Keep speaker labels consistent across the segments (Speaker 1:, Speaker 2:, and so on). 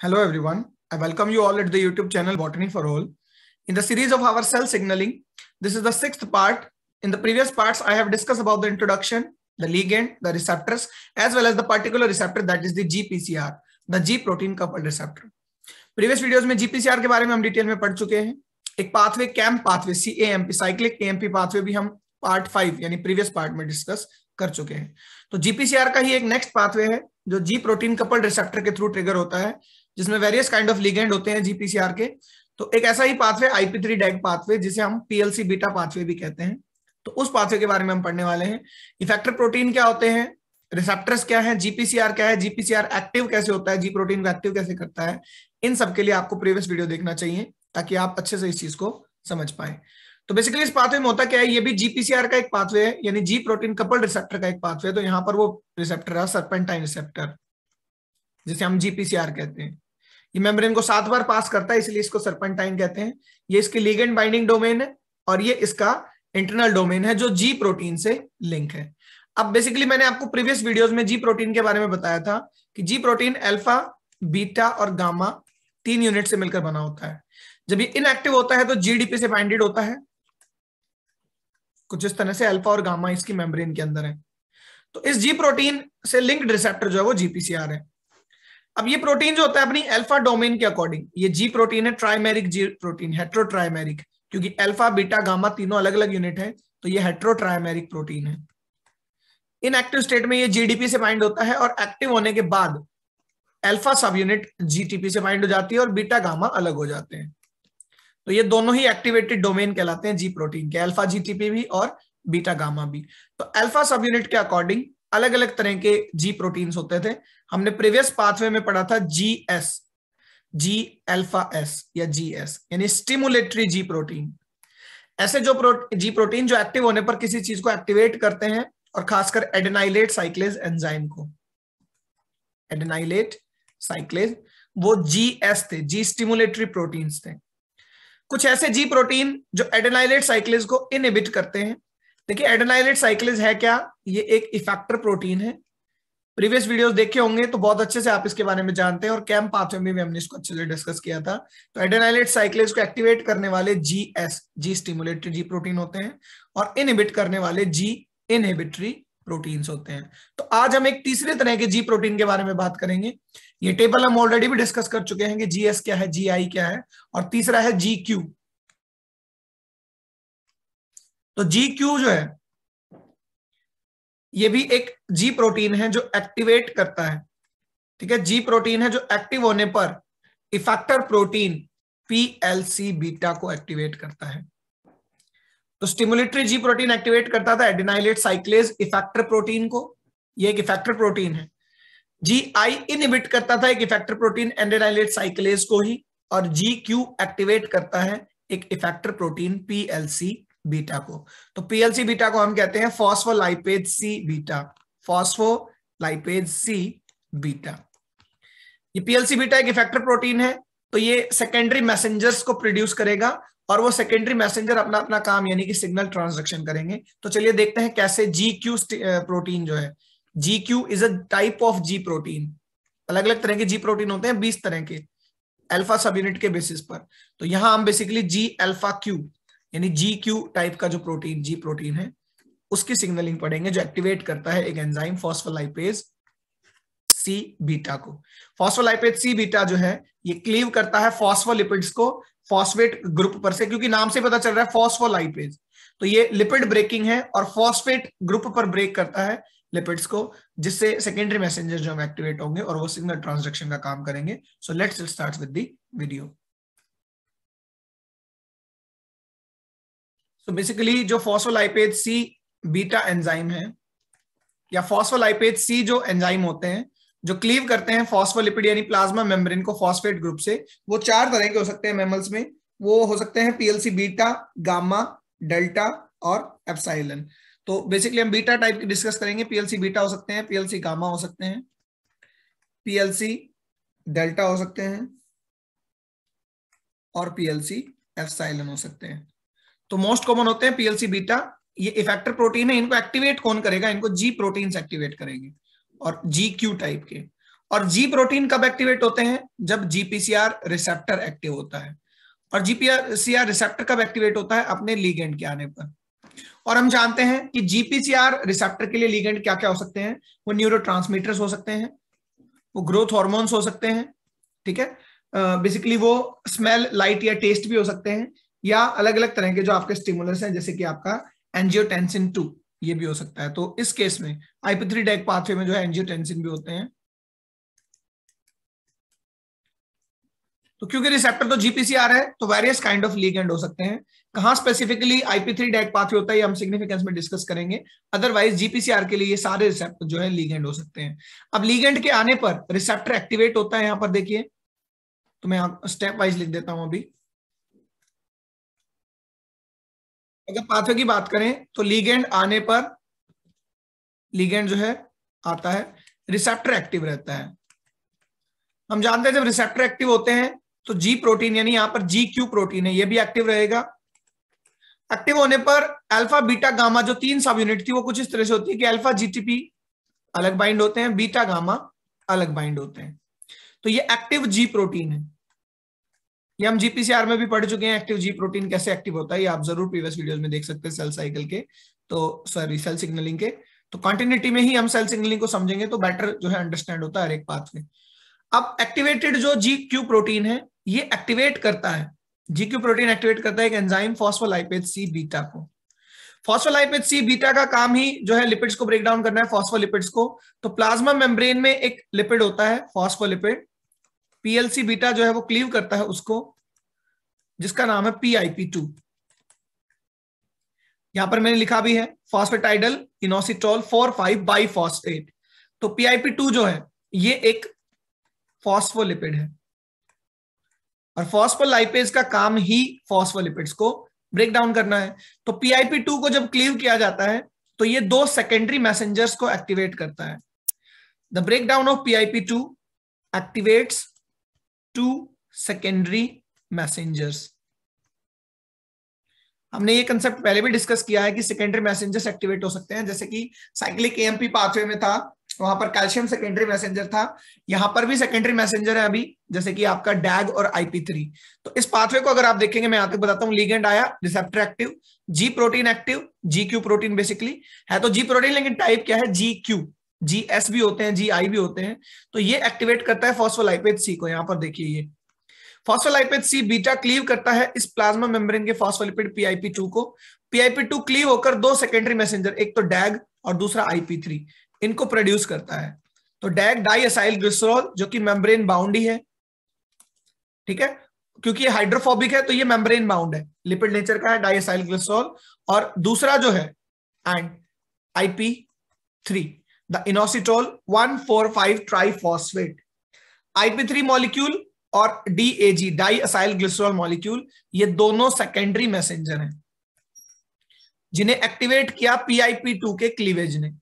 Speaker 1: Hello everyone. I welcome you all at the YouTube channel Botany for All. In the series of our cell signaling, this is the sixth part. In the previous parts, I have discussed about the introduction, the ligand, the receptors, as well as the particular receptor that is the GPCR, the G protein coupled receptor. previous videos में gpcr के बारे में हम detail में पढ़ चुके हैं एक pathway camp pathway C M P cyclic M P pathway भी हम पार्ट फाइव यानी प्रीवियस पार्ट में डिस्कस कर चुके हैं तो जीपीसीआर का ही एक नेक्स्ट पाथवे है जो जी प्रोटीन कपल रिसेप्टर के थ्रू ट्रिगर होता है जिसमें वेरियस काइंड ऑफ लिगेंड होते हैं जीपीसीआर के तो एक ऐसा ही pathway IP three DAG pathway जिसे हम पीएलसी बीटा पाथवे भी कहते हैं तो उस पाथवे के बारे में हम पढ़ने वाले हैं इफेक्टर प्रोटीन क्या होते हैं रिसेप्टर्स क्या है जीपीसीआर क्या है जीपीसीआर एक्टिव कैसे होता है जी प्रोटीन को एक्टिव कैसे करता है इन सब के लिए आपको प्रीवियस वीडियो देखना चाहिए ताकि आप अच्छे से इस चीज को समझ पाए तो बेसिकली इस पाथवे में होता क्या है ये भी जीपीसीआर का एक पाथवे है यानी जी प्रोटीन कपल रिसेप्टर का एक पाथवे है तो यहाँ पर वो रिसेप्टर है सरपेंटाइन रिसेप्टर जिसे हम जीपीसीआर कहते हैं ये मेम्ब्रेन को सात बार पास करता है इसलिए इसको सरपेंटाइन कहते हैं ये इसकी लीगेंड बाइंडिंग डोमेन है और ये इसका इंटरनल डोमेन है जो जी प्रोटीन से लिंक है अब बेसिकली मैंने आपको प्रीवियस वीडियोस में जी प्रोटीन के बारे में बताया था कि जी प्रोटीन अल्फा बीटा और गामा तीन यूनिट से मिलकर बना होता है जब ये इनएक्टिव होता है तो जीडीपी से बाइंडेड होता है कुछ इस तरह से अल्फा और गामा इसकी मेम्ब्रेन के अंदर है तो इस जी प्रोटीन से लिंक्ड रिसेप्टर जो है वो जीपीसीआर है अब ये प्रोटीन जो होता है अपनी अल्फा डोमेन के अकॉर्डिंग ये जी प्रोटीन है ट्राइमेरिक जी प्रोटीन हेट्रोट्राइमेरिक क्योंकि अल्फा बीटा गामा तीनों अलग अलग यूनिट है तो ये हेट्रोट्राइमेरिक प्रोटीन है इन एक्टिव स्टेट में ये जीडीपी से बाइंड होता है और एक्टिव होने के बाद अल्फा सब यूनिट जीटीपी से बाइंड हो जाती है और बीटा गामा अलग हो जाते हैं तो ये दोनों ही एक्टिवेटेड डोमेन कहलाते हैं जी प्रोटीन के अल्फा जीटीपी भी और बीटा गामा भी तो अल्फा सब यूनिट के अकॉर्डिंग अलग अलग तरह के जी प्रोटीन्स होते थे हमने प्रीवियस पाथवे में पढ़ा था G S G alpha S या जी एस यानी स्टिमुलेटरी जी प्रोटीन ऐसे जो प्रो, जी प्रोटीन जो एक्टिव होने पर किसी चीज को एक्टिवेट करते हैं और खासकर एडेनाइलेट साइक्लेज एंजाइम को एडेनाइलेट साइक्लेज वो जी एस थे जी स्टिमुलेटरी प्रोटीन्स थे कुछ ऐसे जी प्रोटीन जो एडेनाइलेट साइक्लेज को इनहिबिट करते हैं देखिए एडेनाइलेट साइक्लिस है क्या ये एक इफेक्टर प्रोटीन है प्रीवियस वीडियोस देखे होंगे तो बहुत अच्छे से आप इसके बारे में जानते हैं और कैम पाथवे में भी हमने इसको अच्छे से डिस्कस किया था तो एडेनाइलेट साइक्लेज को एक्टिवेट करने वाले G S G stimulatory G protein होते हैं और इनहिबिट करने वाले जी इनहिबिटरी प्रोटीन्स होते हैं तो आज हम एक तीसरे तरह के जी प्रोटीन के बारे में बात करेंगे ये टेबल हम ऑलरेडी भी डिस्कस कर चुके हैं कि जीएस क्या है जी आई क्या है और तीसरा है जी क्यू तो जी क्यू जो है ये भी एक जी प्रोटीन है जो एक्टिवेट करता है ठीक है जी प्रोटीन है जो एक्टिव होने पर इफेक्टर प्रोटीन पीएलसी बीटा को एक्टिवेट करता है तो स्टिमुलेटरी जी प्रोटीन एक्टिवेट करता था एडिनाइलेट साइक्लेज इफेक्टर प्रोटीन को ये एक इफेक्टर प्रोटीन है जी आई इनहिबिट करता था एक इफेक्टर प्रोटीन एंडेनाइलेट साइक्लेज को ही और जी क्यू एक्टिवेट करता है एक इफेक्टर प्रोटीन पीएलसी बीटा को तो पीएलसी बीटा को हम कहते हैं phospholipase C beta phospholipase C beta ये पीएलसी बीटा एक इफेक्टर प्रोटीन है तो ये सेकेंडरी मैसेंजर्स को प्रोड्यूस करेगा और वो सेकेंडरी मैसेंजर अपना अपना काम यानी कि सिग्नल ट्रांसडक्शन करेंगे तो चलिए देखते हैं कैसे जी क्यू प्रोटीन जो है G Q is a type of G protein अलग अलग तरह के जी प्रोटीन होते हैं बीस तरह के अल्फा सब यूनिट के बेसिस पर तो यहां हम बेसिकली जी अल्फा क्यू यानी जी क्यू टाइप का जो प्रोटीन जी प्रोटीन है उसकी सिग्नलिंग पढ़ेंगे जो एक्टिवेट करता है एक एंजाइम फॉस्फोलाइपेज सी बीटा को फॉस्फोलाइपेज सी बीटा जो है ये क्लीव करता है फॉस्फोलिपिड्स को फॉस्फेट ग्रुप पर से क्योंकि नाम से पता चल रहा है फॉस्फोलाइपेज तो ये लिपिड ब्रेकिंग है और फॉस्फेट ग्रुप पर ब्रेक करता है लिपिड्स को जिससे सेकेंडरी मैसेंजर जो हम एक्टिवेट होंगे और वो सिग्नल ट्रांसडक्शन का काम करेंगे so let's start with the video so basically जो फॉसोलाइपेज सी बीटा एंजाइम है या फॉस्फोलाइपेज सी जो एंजाइम होते हैं जो क्लीव करते हैं फॉस्फोलिपिड यानी प्लाज्मा मेम्ब्रेन को फॉस्फेट ग्रुप से वो चार तरह के हो सकते हैं मेमल्स में वो हो सकते हैं पीएलसी बीटा गामा डेल्टा और एप्साइलन तो बेसिकली हम बीटा टाइप की डिस्कस करेंगे पीएलसी बीटा हो सकते हैं पीएलसी गामा हो सकते हैं पीएलसी डेल्टा हो सकते हैं और पीएलसी एफसाइलन हो सकते हैं तो मोस्ट कॉमन होते हैं पीएलसी बीटा ये इफेक्टर प्रोटीन है इनको एक्टिवेट कौन करेगा इनको जी प्रोटीन एक्टिवेट करेंगे और जी क्यू टाइप के और जी प्रोटीन कब एक्टिवेट होते हैं जब जीपीसीआर रिसेप्टर एक्टिव होता है और जीपीसीआर रिसेप्टर कब एक्टिवेट होता है अपने लीगेंड के आने पर और हम जानते हैं कि जीपीसीआर रिसेप्टर के लिए लीगेंड क्या क्या हो सकते हैं वो न्यूरो हो सकते हैं वो ग्रोथ हॉर्मोन्स हो सकते हैं ठीक है बेसिकली uh, वो स्मेल लाइट या टेस्ट भी हो सकते हैं या अलग अलग तरह के जो आपके स्टिमुलस हैं जैसे कि आपका एनजियोटेंसिन टू ये भी हो सकता है तो इस केस में आईपी डेक पाथवे में जो है एनजियोटेंसिन भी होते हैं तो क्योंकि रिसेप्टर तो जीपीसीआर है तो वेरियस काइंड ऑफ लीगेंड हो सकते हैं कहां specifically IP three DAG pathway होता है हम सिग्निफिकेंस में डिस्कस करेंगे अदरवाइज जीपीसीआर के लिए ये सारे रिसेप्टर जो है लीगेंड हो सकते हैं अब लीगेंड के आने पर रिसेप्टर एक्टिवेट होता है यहां पर देखिए तो मैं स्टेप वाइज लिख देता हूं अभी अगर पाथवे की बात करें तो लीगेंड आने पर लीगेंड जो है आता है रिसेप्टर एक्टिव रहता है हम जानते हैं जब रिसेप्टर एक्टिव होते हैं तो जी प्रोटीन यानी यहां पर जी क्यू प्रोटीन है ये भी एक्टिव रहेगा एक्टिव होने पर अल्फा बीटा गामा जो तीन सब यूनिट थी वो कुछ इस तरह से होती है कि अल्फा जीटीपी अलग बाइंड होते हैं बीटा गामा अलग बाइंड होते हैं तो ये एक्टिव जी प्रोटीन है ये हम जीपीसीआर में भी पढ़ चुके हैं एक्टिव जी प्रोटीन कैसे एक्टिव होता है ये आप जरूर प्रीवियस वीडियोस में देख सकते हैं सेल साइकिल के तो सॉरी सेल सिग्नलिंग के तो कॉन्टिन्यूटी में ही हम सेल सिग्नलिंग को समझेंगे तो बेटर जो है अंडरस्टैंड होता है हर एक में अब एक्टिवेटेड जो जी क्यू प्रोटीन है ये एक्टिवेट करता है जी क्यू प्रोटीन एक्टिवेट करता है एक एंजाइम फॉस्फोलाइपेज सी बीटा को फॉस्फोलाइपेज सी बीटा का काम ही जो है लिपिड्स को ब्रेक डाउन करना है फॉस्फोलिपिड्स को तो प्लाज्मा मेम्ब्रेन में एक लिपिड होता है फॉस्फोलिपिड पीएलसी बीटा जो है वो क्लीव करता है उसको जिसका नाम है पीआईपी टू यहां पर मैंने लिखा भी है phosphatidyl inositol four five bi phosphate तो पीआईपी टू जो है ये एक फॉस्फोलिपिड है और फॉस्फोलाइपेज का काम ही फॉस्फोलिपिड्स को ब्रेक डाउन करना है तो पीआईपी टू को जब क्लीव किया जाता है तो ये दो सेकेंडरी मैसेंजर्स को एक्टिवेट करता है the break down of PIP two activates two secondary messengers हमने ये कंसेप्ट पहले भी डिस्कस किया है कि सेकेंडरी मैसेजर्स एक्टिवेट हो सकते हैं जैसे कि साइक्लिक एएमपी पाथवे में था वहां पर कैल्शियम सेकेंडरी मैसेंजर था यहां पर भी सेकेंडरी मैसेंजर है अभी जैसे कि आपका डैग और आईपी थ्री तो इस पाथवे को अगर आप देखेंगे मैं आपको बताता हूँ लीगेंड आया receptor active G protein active G Q protein basically है तो जी प्रोटीन लेकिन टाइप क्या है जी क्यू जी एस भी होते हैं जी आई भी होते हैं तो ये एक्टिवेट करता है फॉस्फोलाइपेज सी को यहां पर देखिए ये फॉस्फोलाइपेज सी बीटा क्लीव करता है इस प्लाज्मा मेम्ब्रेन के फॉस्फोलिपिड पीआईपी टू को पीआईपी टू क्लीव होकर दो सेकेंडरी मैसेंजर एक तो डैग और दूसरा आईपी थ्री इनको प्रोड्यूस करता है तो डैग डाईसाइल ग्लिसरॉल जो कि मेम्ब्रेन बाउंड ही है ठीक है क्योंकि ये हाइड्रोफोबिक है तो ये मेम्ब्रेन बाउंड है लिपिड नेचर का है डाईसाइल ग्लिसरॉल और दूसरा जो है and IP three the inositol 1,4,5 triphosphate. IP3 molecule और DAG डाईसाइल ग्लिसरॉल मॉलिक्यूल ये दोनों सेकेंडरी मैसेंजर हैं जिन्हें एक्टिवेट किया PIP2 के क्लीवेज ने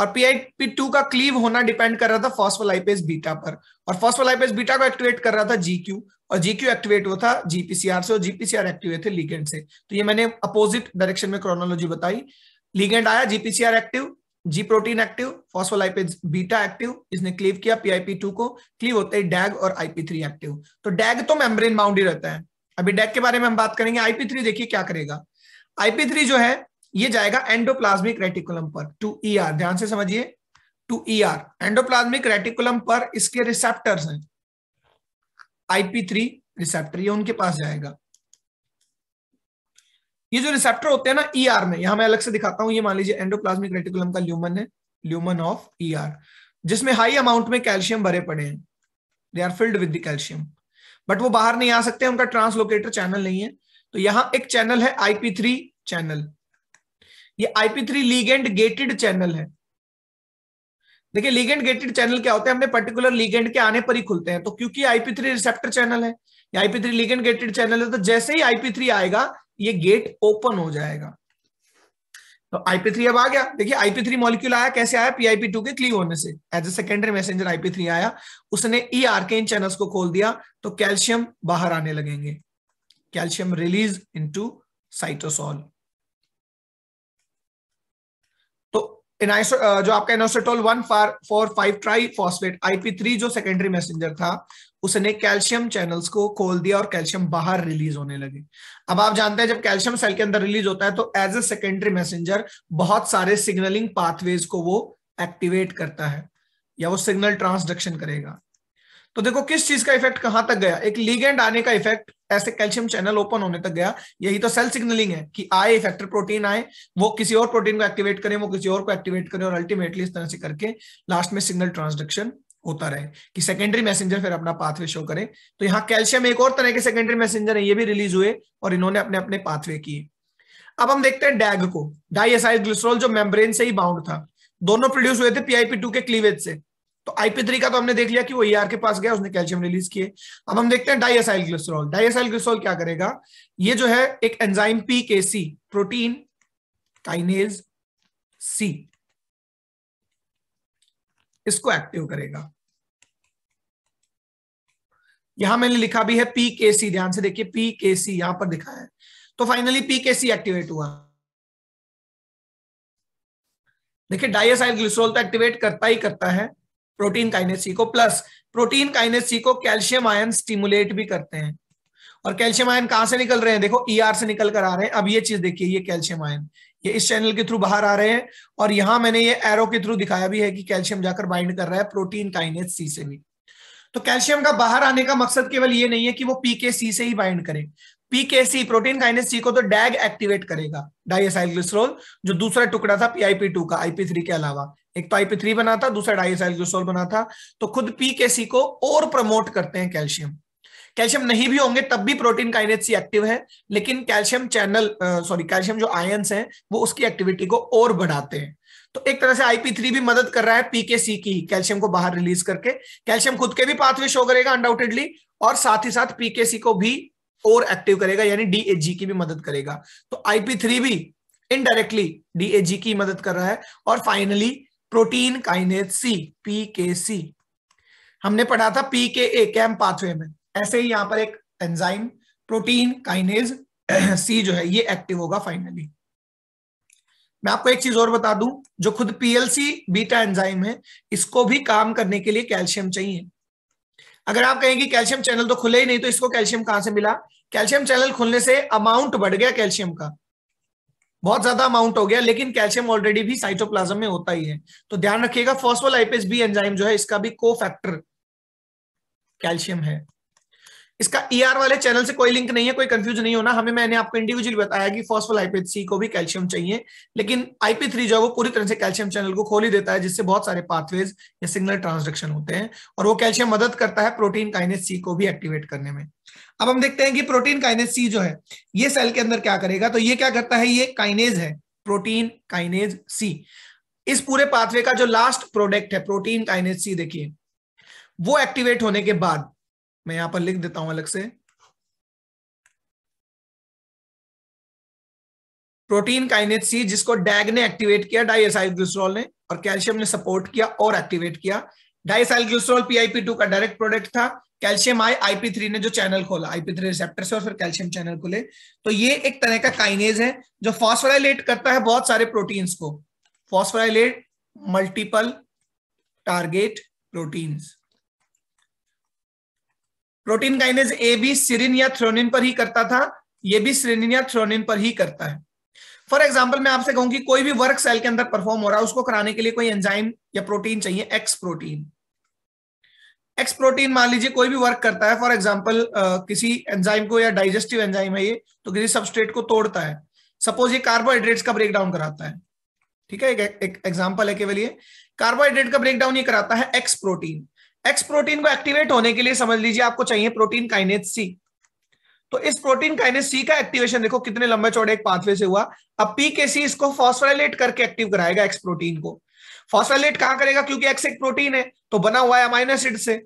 Speaker 1: और PIP2 का क्लीव होना डिपेंड कर रहा था फॉस्फोलाइपेज बीटा पर और फॉस्फोलाइपेज बीटा को एक्टिवेट कर रहा था GQ और GQ एक्टिवेट हुआ था GPCR से और GPCR एक्टिव थे लिगेंड से तो ये मैंने अपोजिट डायरेक्शन में क्रोनोलॉजी बताई लिगेंड आया GPCR active G protein active phospholipase beta active इसने क्लीव किया पीआईपी टू को क्लीव होते ही डैग और आईपी थ्री एक्टिव तो डैग तो मेम्ब्रेन बाउंड ही रहता है अभी डैग के बारे में हम बात करेंगे आईपी थ्री देखिए क्या करेगा आईपी थ्री जो है ये जाएगा एंडोप्लाज्मिक रेटिकुलम पर टू ई आर ध्यान से समझिए to E R endoplasmic reticulum पर इसके रिसेप्टर्स हैं आईपी थ्री रिसेप्टर ये उनके पास जाएगा ये जो रिसेप्टर होते हैं ना ई e ER में यहां मैं अलग से दिखाता हूं ये मान लीजिए एंडोप्लाज्मिक रेटिकुलम का ल्यूमन है ल्यूमन ऑफ ई ER, जिसमें हाई अमाउंट में कैल्शियम भरे पड़े हैं they are filled with the calcium but वो बाहर नहीं आ सकते उनका ट्रांसलोकेटर चैनल नहीं है तो यहां एक चैनल है आईपी चैनल ये आईपी लीगेंड गेटेड चैनल है देखिए लीगेंड गेटेड चैनल क्या होते हैं हमने पर्टिकुलर लीगेंड के आने पर ही खुलते हैं तो क्योंकि आईपी थ्री रिसेप्टर चैनल है या IP three ligand gated channel है तो जैसे ही आईपी थ्री आएगा ये गेट ओपन हो जाएगा तो आईपी थ्री अब आ गया देखिए आईपी थ्री मॉलिक्यूल आया कैसे आया पीआईपी टू के क्लीव होने से as a secondary messenger IP three आया उसने ई आर के इन चैनल को खोल दिया तो कैल्शियम बाहर आने लगेंगे कैल्शियम रिलीज टू साइटोसॉल जो आपका inositol one four four five tri phosphate IP three जो सेकेंडरी मैसेंजर था उसने कैल्शियम चैनल्स को खोल दिया और कैल्शियम बाहर रिलीज होने लगे अब आप जानते हैं जब कैल्शियम सेल के अंदर रिलीज होता है तो एज ए सेकेंडरी मैसेंजर बहुत सारे सिग्नलिंग पाथवेज को वो एक्टिवेट करता है या वो सिग्नल ट्रांसडक्शन करेगा तो देखो किस चीज का इफेक्ट कहां तक गया एक लीगेंड आने का इफेक्ट ऐसे कैल्शियम चैनल ओपन होने तक गया यही तो सेल सिग्नलिंग है कि आए फैक्टर प्रोटीन आए वो किसी और प्रोटीन को एक्टिवेट करें वो किसी और को एक्टिवेट करें और अल्टीमेटली इस तरह से करके लास्ट में सिग्नल ट्रांसडक्शन होता रहे कि सेकेंडरी मैसेंजर फिर अपना पाथवे शो करें तो यहाँ कैल्शियम एक और तरह के सेकेंडरी मैसेंजर है ये भी रिलीज हुए और इन्होंने अपने अपने पाथवे किए अब हम देखते हैं डैग को डाइएसाइल ग्लिसरॉल जो मेम्ब्रेन से ही बाउंड था दोनों प्रोड्यूस हुए थे पीआईपी टू के क्लीवेज से तो आईपी थ्री का तो हमने देख लिया कि वो ई के पास गया उसने कैल्शियम रिलीज किए अब हम देखते हैं डाइसाइल ग्लिसरॉल डाइसाइल ग्लिसरॉल क्या करेगा ये जो है एक एंजाइम पी के सी प्रोटीन काइनेज सी इसको एक्टिव करेगा यहां मैंने लिखा भी है पी के सी ध्यान से देखिए पी के सी यहां पर दिखा है तो फाइनली पी के सी एक्टिवेट हुआ देखिए डाइसाइल ग्लिसरोल तो एक्टिवेट करता ही करता है प्रोटीन काइनेस सी को प्लस प्रोटीन काइनेस सी को कैल्शियम आयन स्टिमुलेट भी करते हैं और कैल्शियम आयन कहां से निकल रहे हैं देखो ई e ER से निकल कर आ रहे हैं अब ये चीज देखिए ये कैल्शियम आयन ये इस चैनल के थ्रू बाहर आ रहे हैं और यहां मैंने ये एरो के थ्रू दिखाया भी है कि कैल्शियम जाकर बाइंड कर रहा है प्रोटीन काइनेस सी से भी तो कैल्शियम का बाहर आने का मकसद केवल ये नहीं है कि वो पीके सी से ही बाइंड करे पीकेसी प्रोटीन काइनेस सी को तो डैग एक्टिवेट करेगा डाइएसाइल ग्लिसरोल जो दूसरा टुकड़ा था पीआईपी टू का आईपी थ्री के अलावा एक तो आईपी थ्री बना था दूसरा डाइएसाइल ग्लिसरोल बना था तो खुद पीकेसी को और प्रमोट करते हैं कैल्शियम कैल्शियम नहीं भी होंगे तब भी प्रोटीन काइनेज सी एक्टिव है लेकिन कैल्शियम चैनल सॉरी कैल्शियम जो आयंस हैं वो उसकी एक्टिविटी को और बढ़ाते हैं तो एक तरह से आईपी थ्री भी मदद कर रहा है पीकेसी की कैल्शियम को बाहर रिलीज करके कैल्शियम खुद के भी पाथवे शो करेगा अनडाउटेडली और साथ ही साथ पीकेसी को भी और एक्टिव करेगा यानी डीएजी की भी मदद करेगा तो आईपी थ्री भी इनडायरेक्टली डीएजी की मदद कर रहा है और finally protein kinase C PKC हमने पढ़ा था ए कैम पाथवे में ऐसे ही यहां पर एक एंजाइम प्रोटीन काइनेज सी जो है ये एक्टिव होगा फाइनली मैं आपको एक चीज और बता दूं जो खुद पीएलसी बीटा एंजाइम है इसको भी काम करने के लिए कैल्शियम चाहिए अगर आप कहेंगे कैल्शियम चैनल तो खुले ही नहीं तो इसको कैल्शियम कहां से मिला कैल्शियम चैनल खुलने से अमाउंट बढ़ गया कैल्शियम का बहुत ज्यादा अमाउंट हो गया लेकिन कैल्शियम ऑलरेडी भी साइटोप्लाज्म में होता ही है तो ध्यान रखिएगा फॉस्फोलाइपेज बी एंजाइम जो है इसका भी को फैक्टर कैल्शियम है इसका ई e ER वाले चैनल से कोई लिंक नहीं है कोई कंफ्यूज नहीं होना हमें मैंने आपको इंडिविजुअली बताया कि फॉस्फल आईपी सी को भी कैल्शियम चाहिए लेकिन आईपी थ्री जो है वो पूरी तरह से कैल्शियम चैनल को खोल ही देता है जिससे बहुत सारे पाथवेज या सिग्नल ट्रांसडक्शन होते हैं और वो कैल्शियम मदद करता है प्रोटीन काइनेस सी को भी एक्टिवेट करने में अब हम देखते हैं कि प्रोटीन काइनेस सी जो है ये सेल के अंदर क्या करेगा तो ये क्या करता है ये काइनेज है प्रोटीन काइनेज सी इस पूरे पाथवे का जो लास्ट प्रोडक्ट है प्रोटीन काइनेज सी देखिए वो एक्टिवेट होने के बाद मैं यहां पर लिख देता हूं अलग से प्रोटीन काइनेज सी जिसको डैग ने एक्टिवेट किया डाइसाइल ने और कैल्शियम ने सपोर्ट किया और एक्टिवेट किया डाइसाइल पीआईपी टू का डायरेक्ट प्रोडक्ट था कैल्शियम आई आईपी थ्री ने जो चैनल खोला आईपी थ्री रिसेप्टर से और फिर कैल्शियम चैनल खोले तो ये एक तरह का काइनेज है जो फॉस्फोराइलेट करता है बहुत सारे प्रोटीन्स को phosphorylate multiple target proteins protein kinase A भी सिरिन या थ्रोनिन पर ही करता था ये भी सिरिन या थ्रोनिन पर ही करता है फॉर एग्जाम्पल मैं आपसे कि कोई भी वर्क सेल के अंदर परफॉर्म हो रहा है उसको कराने के लिए कोई एंजाइम या प्रोटीन चाहिए एक्स प्रोटीन एक्स प्रोटीन मान लीजिए कोई भी वर्क करता है फॉर एग्जाम्पल किसी एंजाइम को या डाइजेस्टिव एंजाइम है ये तो किसी सबस्ट्रेट को तोड़ता है सपोज ये कार्बोहाइड्रेट्स का ब्रेकडाउन कराता है ठीक है एक एग्जाम्पल है केवल ये कार्बोहाइड्रेट का ब्रेकडाउन ये कराता है एक्स प्रोटीन एक्स प्रोटीन को एक्टिवेट होने के लिए समझ लीजिए आपको चाहिए प्रोटीन काइनेज सी तो इस प्रोटीन काइनेज सी का एक्टिवेशन देखो कितने लंबे चौड़े एक पाथवे से हुआ अब पी के सी इसको फॉस्फोराइलेट करके एक्टिव कराएगा एक्स प्रोटीन को फॉस्फोराइलेट कहां करेगा क्योंकि एक्स एक प्रोटीन है तो बना हुआ है अमाइनो एसिड से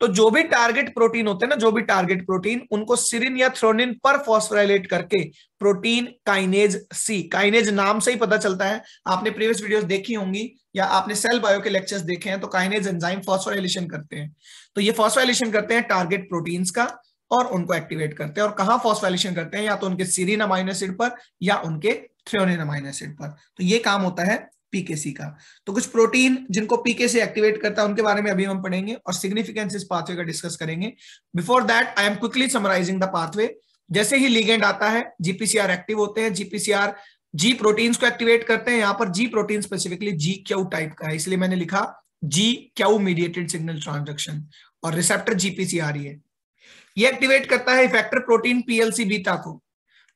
Speaker 1: तो जो भी टारगेट प्रोटीन होते हैं ना जो भी टारगेट प्रोटीन उनको सिरिन या थ्रोनिन पर फॉस्फोराइलेट करके प्रोटीन काइनेज सी काइनेज नाम से ही पता चलता है आपने प्रीवियस वीडियोस देखी होंगी या आपने सेल बायो के लेक्चर्स देखे हैं तो काइनेज एंजाइम फॉस्फोराइलेशन करते हैं तो ये फॉस्फोराइलेशन करते हैं टारगेट प्रोटीन्स का और उनको एक्टिवेट करते हैं और कहा फॉस्फोराइलेशन करते हैं या तो उनके सीरिन अमाइनो एसिड पर या उनके थ्रियोनिन अमाइनो एसिड पर तो ये काम होता है पीकेसी का तो कुछ प्रोटीन जिनको पीके से एक्टिवेट करता है उनके बारे में अभी हम पढ़ेंगे और सिग्निफिकेंस इस पाथवे का डिस्कस करेंगे before that I am quickly summarising the pathway जैसे ही लीगेंड आता है जीपीसीआर एक्टिव होते हैं जीपीसीआर जी प्रोटीन को एक्टिवेट करते हैं यहां पर G protein specifically G Q type का है इसलिए मैंने लिखा G Q mediated signal transduction और रिसेप्टर जीपीसीआर ये ये एक्टिवेट करता है इफेक्टर प्रोटीन पीएलसी बीटा को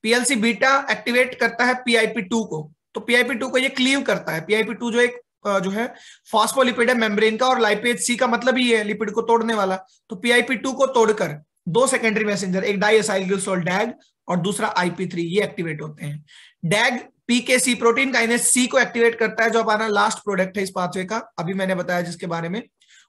Speaker 1: पीएलसी बीटा एक्टिवेट करता है पीआईपी टू को तो पीआईपी टू को ये क्लीव करता है पीआईपी टू जो एक जो है फॉस्फोलिपिड है मेम्ब्रेन का और लाइपेज सी का मतलब ही है लिपिड को तोड़ने वाला तो पीआईपी टू को तोड़कर दो सेकेंडरी मैसेजर एक डाइसाइलोल डैग और दूसरा आईपी थ्री ये एक्टिवेट होते हैं DAG PKC protein kinase C को एक्टिवेट करता है जो हमारा लास्ट प्रोडक्ट है इस पाथवे का अभी मैंने बताया जिसके बारे में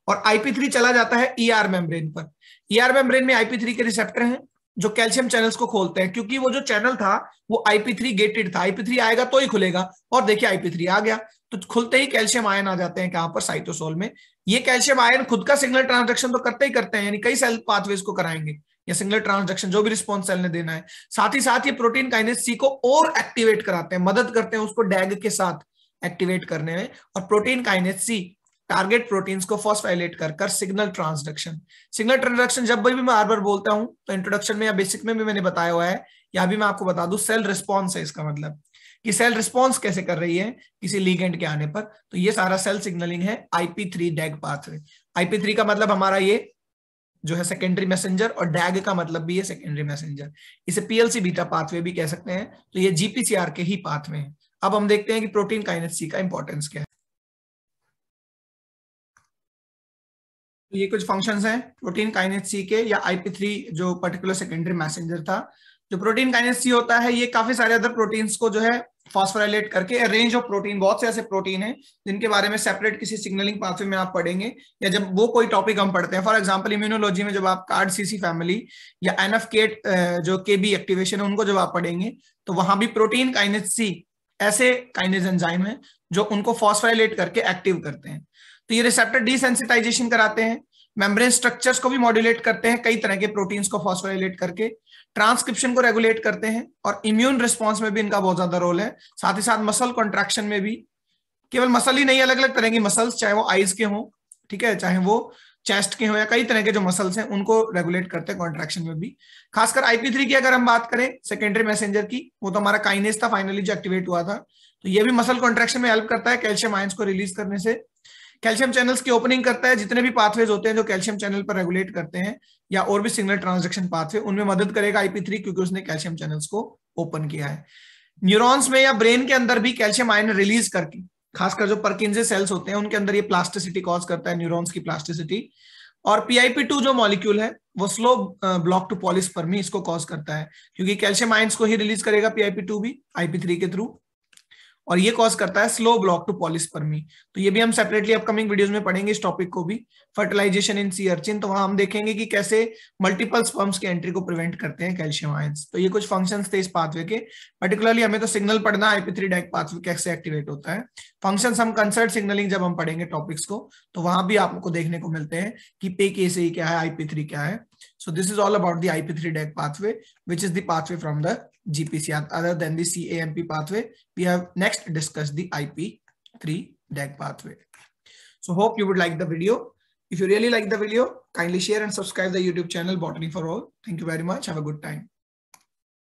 Speaker 1: और आईपी थ्री चला जाता है ईआर ER मेम्ब्रेन पर ईआर ER मेम्ब्रेन में आईपी थ्री के रिसेप्टर हैं जो कैल्शियम चैनल्स को खोलते हैं क्योंकि वो जो चैनल था वो आईपी थ्री गेटेड था आईपी थ्री आएगा तो ही खुलेगा और देखिए आईपी थ्री आ गया तो खुलते ही कैल्शियम आयन आ जाते हैं कहां पर साइटोसोल में ये कैल्शियम आयन खुद का सिग्नल ट्रांजेक्शन तो करते ही करते हैं यानी कई सेल पाथवेज को कराएंगे या सिंगल ट्रांजेक्शन जो भी रिस्पॉन्स सेल ने देना है साथ ही साथ ये प्रोटीन काइनेस सी को और एक्टिवेट कराते हैं मदद करते हैं उसको डैग के साथ एक्टिवेट करने में और protein kinase C target proteins को फॉस्फाइलेट कर कर सिग्नल ट्रांसडक्शन सिग्नल ट्रांसडक्शन जब भी मैं हर बार बोलता हूं तो इंट्रोडक्शन में या बेसिक में भी मैंने बताया हुआ है या भी मैं आपको बता दू सेल रिस्पॉन्स है इसका मतलब कि सेल रिस्पॉन्स कैसे कर रही है किसी लीगेंट के आने पर तो ये सारा सेल सिग्नलिंग है IP three DAG pathway IP three का मतलब हमारा ये जो है सेकेंडरी मैसेंजर और डैग का मतलब भी है सेकेंडरी मैसेंजर इसे पीएलसी बीटा पाथवे भी कह सकते हैं तो ये जीपीसीआर के ही पाथवे है अब हम देखते हैं कि प्रोटीन काइनेसी का इंपॉर्टेंस क्या है तो ये कुछ फंक्शंस हैं प्रोटीन काइनेज सी के या आईपी जो पर्टिकुलर सेकेंडरी मैसेंजर था जो प्रोटीन काइनेज सी होता है ये काफी सारे अदर प्रोटीन्स को जो है फॉस्फोराइलेट करके रेंज ऑफ प्रोटीन बहुत से ऐसे प्रोटीन हैं जिनके बारे में सेपरेट किसी सिग्नलिंग पाथवे में आप पढ़ेंगे या जब वो कोई टॉपिक हम पढ़ते हैं फॉर एग्जांपल इम्यूनोलॉजी में जब आप कार्ड सीसी फैमिली या एफ केट जो के बी एक्टिवेशन है उनको जब आप पढ़ेंगे तो वहां भी प्रोटीन काइनेज सी ऐसे काइनेज एंजाइम है जो उनको फॉस्फोराइलेट करके एक्टिव करते हैं तो ये रिसेप्टर डिसेंसिटाइजेशन कराते हैं मेम्ब्रेन स्ट्रक्चर्स को भी मॉड्यूलेट करते हैं कई तरह के प्रोटीन्स को फॉस्फोराइलेट करके ट्रांसक्रिप्शन को रेगुलेट करते हैं और इम्यून रिस्पॉन्स में भी इनका बहुत ज्यादा रोल है साथ ही साथ मसल कॉन्ट्रेक्शन में भी केवल मसल ही नहीं अलग अलग तरह की मसल्स चाहे वो आईज के हों ठीक है चाहे वो चेस्ट के हो या कई तरह के जो मसल्स हैं उनको रेगुलेट करते हैं कॉन्ट्रेक्शन में भी खासकर आईपी थ्री की अगर हम बात करें सेकेंडरी मैसेंजर की वो तो हमारा काइनेस था फाइनली जो एक्टिवेट हुआ था तो ये भी मसल कॉन्ट्रेक्शन में हेल्प करता है कैल्शियम आयंस को रिलीज करने से कैल्शियम चैनल्स की ओपनिंग करता है जितने भी पाथवेज होते हैं जो कैल्शियम चैनल पर रेगुलेट करते हैं या और भी सिग्नल ट्रांजेक्शन पाथवे उनमें मदद करेगा आईपी थ्री क्योंकि उसने कैल्शियम चैनल्स को ओपन किया है न्यूरॉन्स में या ब्रेन के अंदर भी कैल्शियम आयन रिलीज करके खासकर जो परकिंजे सेल्स होते हैं उनके अंदर ये प्लास्टिसिटी कॉज करता है न्यूरोन्स की प्लास्टिसिटी और पीआईपी टू जो मॉलिक्यूल है वो स्लो ब्लॉक टू पॉलिस पर इसको कॉज करता है क्योंकि कैल्शियम आइन्स को ही रिलीज करेगा पीआईपी टू भी आईपी थ्री के थ्रू और ये कॉज करता है स्लो ब्लॉक टू परमी तो ये भी हम सेपरेटली अपकमिंग वीडियोस में पढ़ेंगे इस टॉपिक को भी फर्टिलाइजेशन इन सी अर्चिन तो वहां हम देखेंगे कि कैसे मल्टीपल स्पर्म्स की एंट्री को प्रिवेंट करते हैं कैल्शियम आयंस तो ये कुछ फंक्शन थे इस पाथवे के पर्टिकुलरली हमें तो सिग्नल पढ़ना आईपी डेक पाथवे कैसे एक्टिवेट होता है फंक्शन हम कंसर्ट सिग्नलिंग जब हम पढ़ेंगे टॉपिक्स को तो वहां भी आपको देखने को मिलते हैं कि पे के क्या है आईपी क्या है so this is all about the IP DAG pathway which is the pathway from the GPCR. Other than the CAMP pathway, we have next discussed the IP3 DAG pathway. So hope you would like the video. If you really like the video, kindly share and subscribe the YouTube channel Botany for All. Thank you very much. Have a good time.